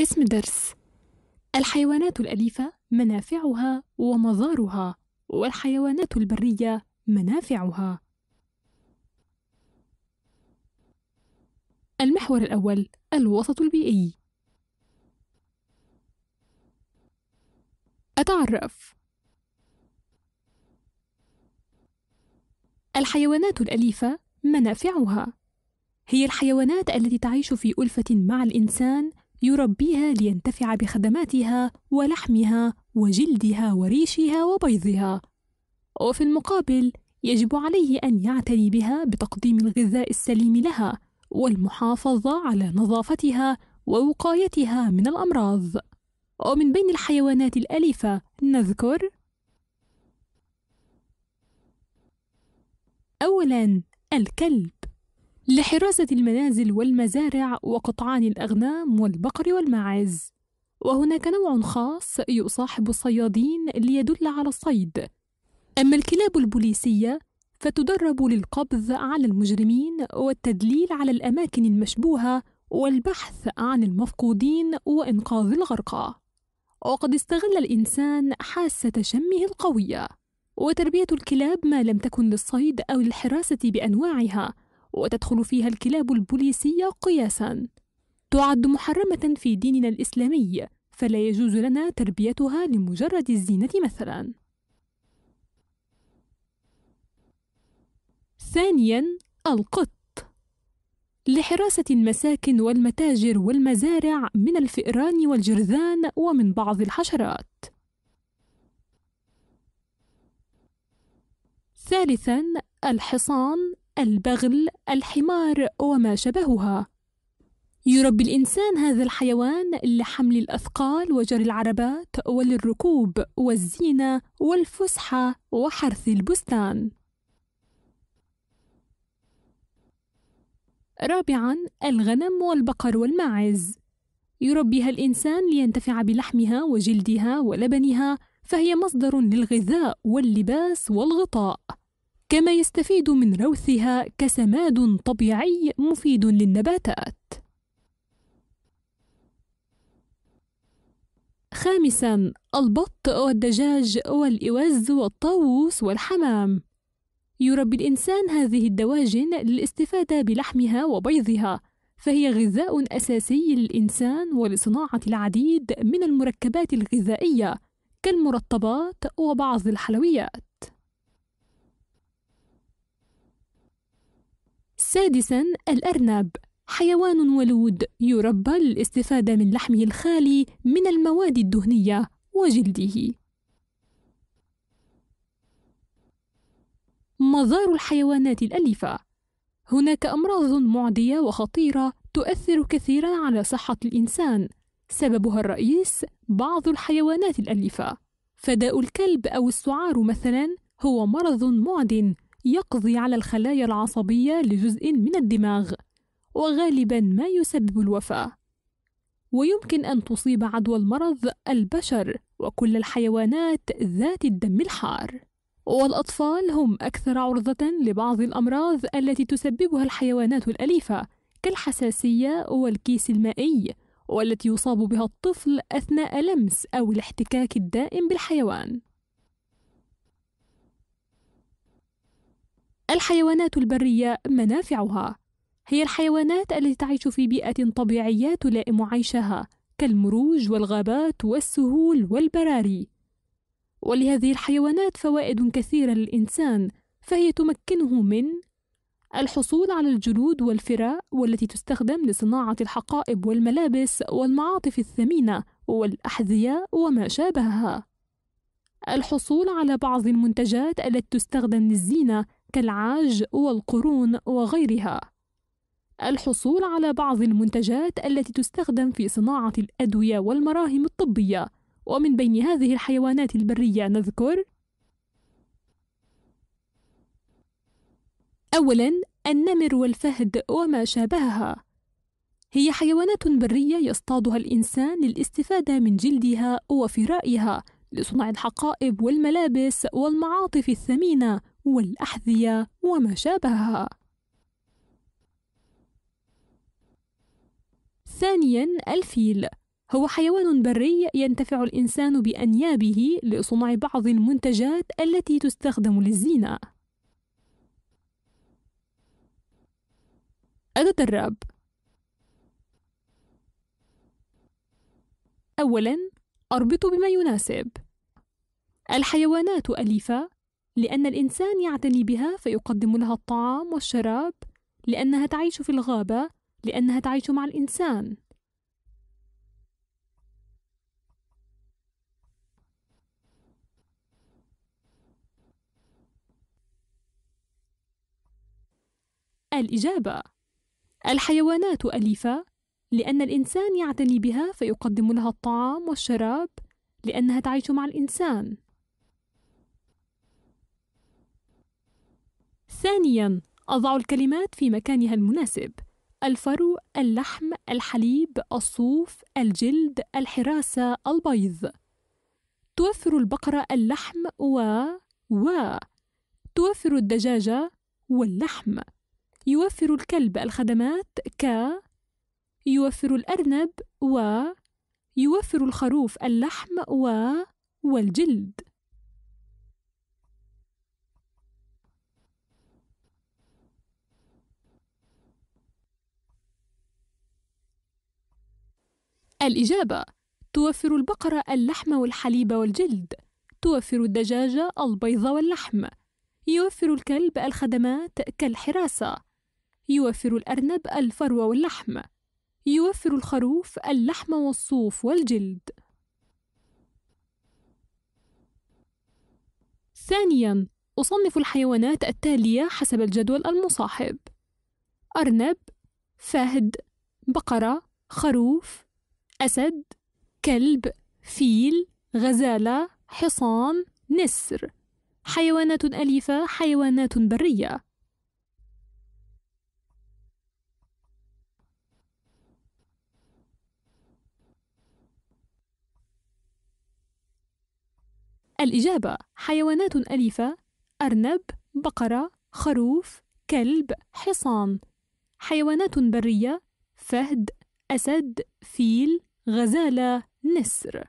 اسم درس الحيوانات الأليفة منافعها ومضارها والحيوانات البرية منافعها المحور الأول الوسط البيئي أتعرف الحيوانات الأليفة منافعها هي الحيوانات التي تعيش في ألفة مع الإنسان يربيها لينتفع بخدماتها ولحمها وجلدها وريشها وبيضها وفي المقابل يجب عليه ان يعتني بها بتقديم الغذاء السليم لها والمحافظه على نظافتها ووقايتها من الامراض ومن بين الحيوانات الاليفه نذكر اولا الكلب لحراسة المنازل والمزارع وقطعان الأغنام والبقر والماعز وهناك نوع خاص يصاحب الصيادين ليدل على الصيد أما الكلاب البوليسية فتدرب للقبض على المجرمين والتدليل على الأماكن المشبوهة والبحث عن المفقودين وإنقاذ الغرقى وقد استغل الإنسان حاسة شمه القوية وتربية الكلاب ما لم تكن للصيد أو الحراسة بأنواعها وتدخل فيها الكلاب البوليسية قياسا تعد محرمة في ديننا الإسلامي فلا يجوز لنا تربيتها لمجرد الزينة مثلا ثانيا القط لحراسة المساكن والمتاجر والمزارع من الفئران والجرذان ومن بعض الحشرات. ثالثا الحصان البغل الحمار وما شبهها يربي الإنسان هذا الحيوان لحمل الأثقال وجري العربات وللركوب والزينة والفسحة وحرث البستان رابعا الغنم والبقر والماعز يربيها الإنسان لينتفع بلحمها وجلدها ولبنها فهي مصدر للغذاء واللباس والغطاء كما يستفيد من روثها كسماد طبيعي مفيد للنباتات خامسا البط والدجاج والإوز والطاووس والحمام يربي الإنسان هذه الدواجن للاستفادة بلحمها وبيضها فهي غذاء أساسي للإنسان ولصناعة العديد من المركبات الغذائية كالمرطبات وبعض الحلويات سادسا الأرنب حيوان ولود يربى للاستفادة من لحمه الخالي من المواد الدهنية وجلده مزار الحيوانات الأليفة هناك أمراض معدية وخطيرة تؤثر كثيرا على صحة الإنسان سببها الرئيس بعض الحيوانات الأليفة فداء الكلب أو السعار مثلا هو مرض معد يقضي على الخلايا العصبية لجزء من الدماغ وغالبا ما يسبب الوفاة ويمكن أن تصيب عدوى المرض البشر وكل الحيوانات ذات الدم الحار والأطفال هم أكثر عرضة لبعض الأمراض التي تسببها الحيوانات الأليفة كالحساسية والكيس المائي والتي يصاب بها الطفل أثناء لمس أو الاحتكاك الدائم بالحيوان الحيوانات البرية منافعها هي الحيوانات التي تعيش في بيئة طبيعية تلائم عيشها كالمروج والغابات والسهول والبراري ولهذه الحيوانات فوائد كثيرة للإنسان فهي تمكنه من الحصول على الجلود والفراء والتي تستخدم لصناعة الحقائب والملابس والمعاطف الثمينة والأحذية وما شابهها الحصول على بعض المنتجات التي تستخدم للزينة كالعاج والقرون وغيرها الحصول على بعض المنتجات التي تستخدم في صناعة الأدوية والمراهم الطبية ومن بين هذه الحيوانات البرية نذكر أولا النمر والفهد وما شابهها هي حيوانات برية يصطادها الإنسان للاستفادة من جلدها وفرائها لصنع الحقائب والملابس والمعاطف الثمينة والأحذية وما شابهها. ثانياً الفيل هو حيوان بري ينتفع الإنسان بأنيابه لصنع بعض المنتجات التي تستخدم للزينة. أتدرب أولاً أربط بما يناسب الحيوانات أليفة لأن الإنسان يعتني بها فيقدم لها الطعام والشراب، لأنها تعيش في الغابة، لأنها تعيش مع الإنسان. الإجابة: الحيوانات أليفة، لأن الإنسان يعتني بها فيقدم لها الطعام والشراب، لأنها تعيش مع الإنسان. ثانيا أضع الكلمات في مكانها المناسب الفرو اللحم الحليب الصوف الجلد الحراسة البيض توفر البقرة اللحم و و توفر الدجاجة واللحم يوفر الكلب الخدمات ك يوفر الأرنب و يوفر الخروف اللحم و والجلد الإجابة توفر البقرة اللحم والحليب والجلد توفر الدجاجة البيض واللحم يوفر الكلب الخدمات كالحراسة يوفر الأرنب الفرو واللحم يوفر الخروف اللحم والصوف والجلد ثانيا أصنف الحيوانات التالية حسب الجدول المصاحب أرنب فهد بقرة خروف أسد كلب فيل غزالة حصان نسر حيوانات أليفة حيوانات برية الإجابة حيوانات أليفة أرنب بقرة خروف كلب حصان حيوانات برية فهد أسد فيل غزالة نسر